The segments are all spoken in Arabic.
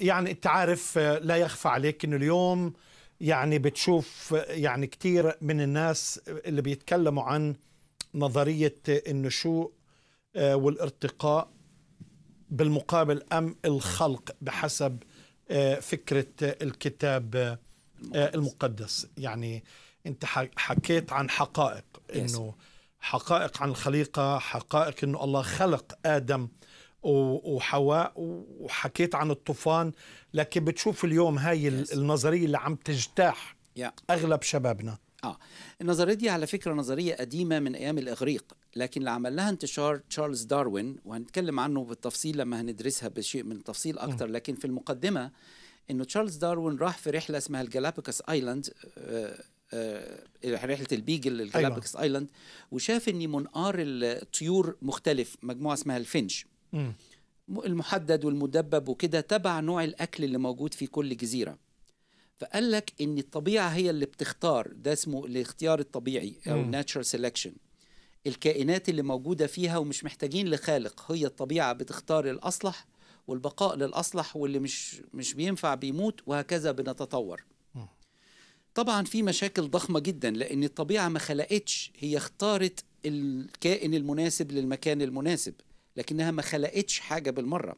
يعني انت عارف آه، لا يخفى عليك انه اليوم يعني بتشوف آه، يعني كثير من الناس اللي بيتكلموا عن نظريه آه، النشوء والارتقاء بالمقابل ام الخلق بحسب فكره الكتاب المقدس يعني انت حكيت عن حقائق انه حقائق عن الخليقه حقائق انه الله خلق ادم وحواء وحكيت عن الطوفان لكن بتشوف اليوم هاي النظريه اللي عم تجتاح اغلب شبابنا اه النظريه دي على فكره نظريه قديمه من ايام الاغريق لكن اللي عمل لها انتشار تشارلز داروين وهنتكلم عنه بالتفصيل لما هندرسها بشيء من التفصيل اكتر لكن في المقدمه انه تشارلز داروين راح في رحله اسمها الجالاباكوس ايلاند آه، آه، آه، رحله البيجل للجالاباكوس أيوة. ايلاند وشاف ان منقار الطيور مختلف مجموعه اسمها الفنش م. المحدد والمدبب وكده تبع نوع الاكل اللي موجود في كل جزيره فقال لك ان الطبيعه هي اللي بتختار ده اسمه الاختيار الطبيعي او ناتشرال سيلكشن الكائنات اللي موجوده فيها ومش محتاجين لخالق هي الطبيعه بتختار الاصلح والبقاء للاصلح واللي مش مش بينفع بيموت وهكذا بنتطور طبعا في مشاكل ضخمه جدا لان الطبيعه ما خلقتش هي اختارت الكائن المناسب للمكان المناسب لكنها ما خلقتش حاجه بالمره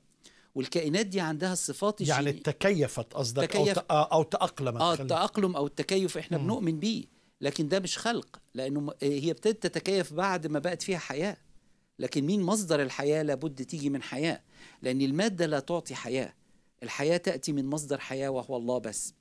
والكائنات دي عندها الصفات يعني تكيفت قصدك تكيف آه، أو, تأقلمت اه التأقلم أو التكيف إحنا مم. بنؤمن بيه لكن ده مش خلق لأنه آه، هي ابتدت تتكيف بعد ما بقت فيها حياة لكن مين مصدر الحياة لابد تيجي من حياة لأن المادة لا تعطي حياة الحياة تأتي من مصدر حياة وهو الله بس